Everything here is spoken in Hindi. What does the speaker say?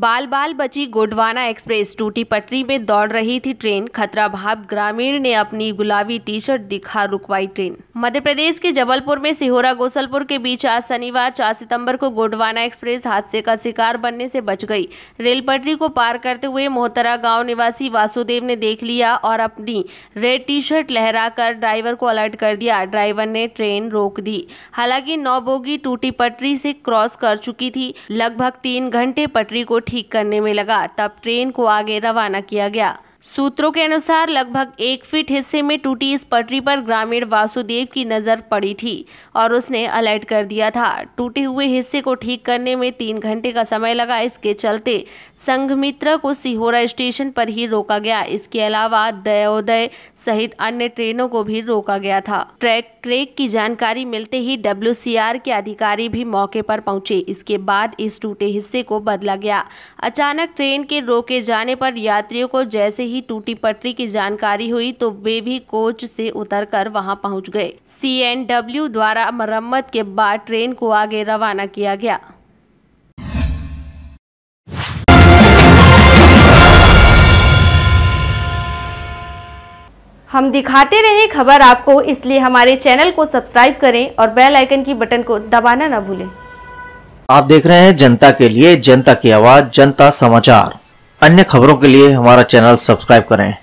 बाल बाल बची गोडवाना एक्सप्रेस टूटी पटरी में दौड़ रही थी ट्रेन खतरा भाव ग्रामीण ने अपनी गुलाबी टी शर्ट दिखा रुकवाई ट्रेन मध्य प्रदेश के जबलपुर में सिहोरा गोसलपुर के बीच आज शनिवार 4 सितंबर को गोडवाना एक्सप्रेस हादसे का शिकार बनने से बच गई रेल पटरी को पार करते हुए मोहतरा गाँव निवासी वासुदेव ने देख लिया और अपनी रेड टी शर्ट लहरा कर ड्राइवर को अलर्ट कर दिया ड्राइवर ने ट्रेन रोक दी हालांकि नौ बोगी टूटी पटरी से क्रॉस कर चुकी थी लगभग तीन घंटे पटरी को ठीक करने में लगा तब ट्रेन को आगे रवाना किया गया सूत्रों के अनुसार लगभग एक फीट हिस्से में टूटी इस पटरी पर ग्रामीण वासुदेव की नज़र पड़ी थी और उसने अलर्ट कर दिया था टूटे हुए हिस्से को ठीक करने में तीन घंटे का समय लगा इसके चलते संघमित्र को सिहोरा स्टेशन पर ही रोका गया इसके अलावा दयोदय सहित अन्य ट्रेनों को भी रोका गया था ट्रैक क्रेक की जानकारी मिलते ही डब्ल्यू के अधिकारी भी मौके पर पहुंचे इसके बाद इस टूटे हिस्से को बदला गया अचानक ट्रेन के रोके जाने पर यात्रियों को जैसे ही ही टूटी पटरी की जानकारी हुई तो वे भी कोच से उतरकर वहां पहुंच गए सीएनडब्ल्यू द्वारा मरम्मत के बाद ट्रेन को आगे रवाना किया गया हम दिखाते रहे खबर आपको इसलिए हमारे चैनल को सब्सक्राइब करें और बेल आइकन की बटन को दबाना न भूलें आप देख रहे हैं जनता के लिए जनता की आवाज जनता समाचार अन्य खबरों के लिए हमारा चैनल सब्सक्राइब करें